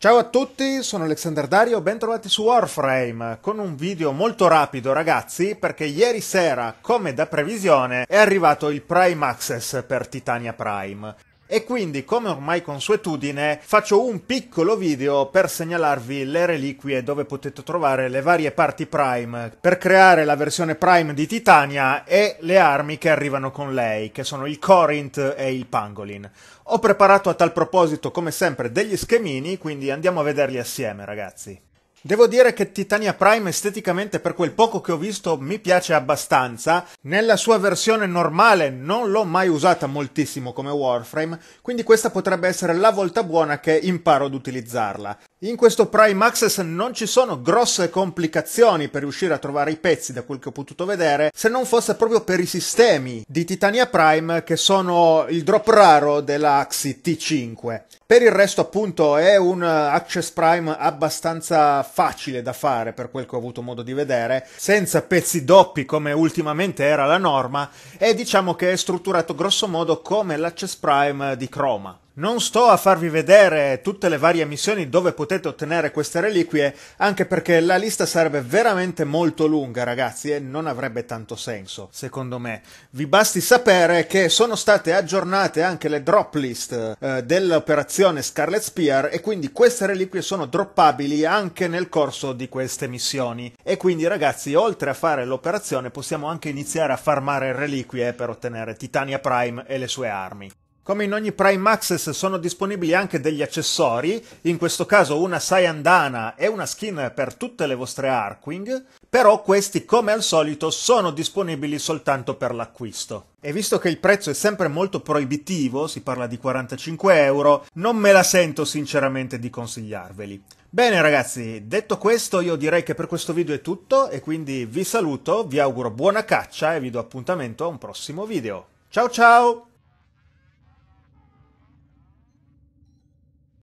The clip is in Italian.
Ciao a tutti, sono Alexander Dario, bentrovati su Warframe con un video molto rapido ragazzi perché ieri sera, come da previsione, è arrivato il Prime Access per Titania Prime. E quindi, come ormai consuetudine, faccio un piccolo video per segnalarvi le reliquie dove potete trovare le varie parti Prime per creare la versione Prime di Titania e le armi che arrivano con lei, che sono il Corinth e il Pangolin. Ho preparato a tal proposito, come sempre, degli schemini, quindi andiamo a vederli assieme, ragazzi. Devo dire che Titania Prime esteticamente per quel poco che ho visto mi piace abbastanza, nella sua versione normale non l'ho mai usata moltissimo come Warframe, quindi questa potrebbe essere la volta buona che imparo ad utilizzarla. In questo Prime Access non ci sono grosse complicazioni per riuscire a trovare i pezzi da quel che ho potuto vedere, se non fosse proprio per i sistemi di Titania Prime che sono il drop raro della Axi T5. Per il resto appunto è un Access Prime abbastanza facile da fare per quel che ho avuto modo di vedere, senza pezzi doppi come ultimamente era la norma e diciamo che è strutturato grosso modo come l'Access Prime di Chroma. Non sto a farvi vedere tutte le varie missioni dove potete ottenere queste reliquie, anche perché la lista sarebbe veramente molto lunga, ragazzi, e non avrebbe tanto senso, secondo me. Vi basti sapere che sono state aggiornate anche le drop list eh, dell'operazione Scarlet Spear e quindi queste reliquie sono droppabili anche nel corso di queste missioni. E quindi, ragazzi, oltre a fare l'operazione possiamo anche iniziare a farmare reliquie per ottenere Titania Prime e le sue armi. Come in ogni Prime Access sono disponibili anche degli accessori, in questo caso una Sayandana e una skin per tutte le vostre Arkwing, però questi come al solito sono disponibili soltanto per l'acquisto. E visto che il prezzo è sempre molto proibitivo, si parla di 45 euro, non me la sento sinceramente di consigliarveli. Bene ragazzi, detto questo io direi che per questo video è tutto e quindi vi saluto, vi auguro buona caccia e vi do appuntamento a un prossimo video. Ciao ciao!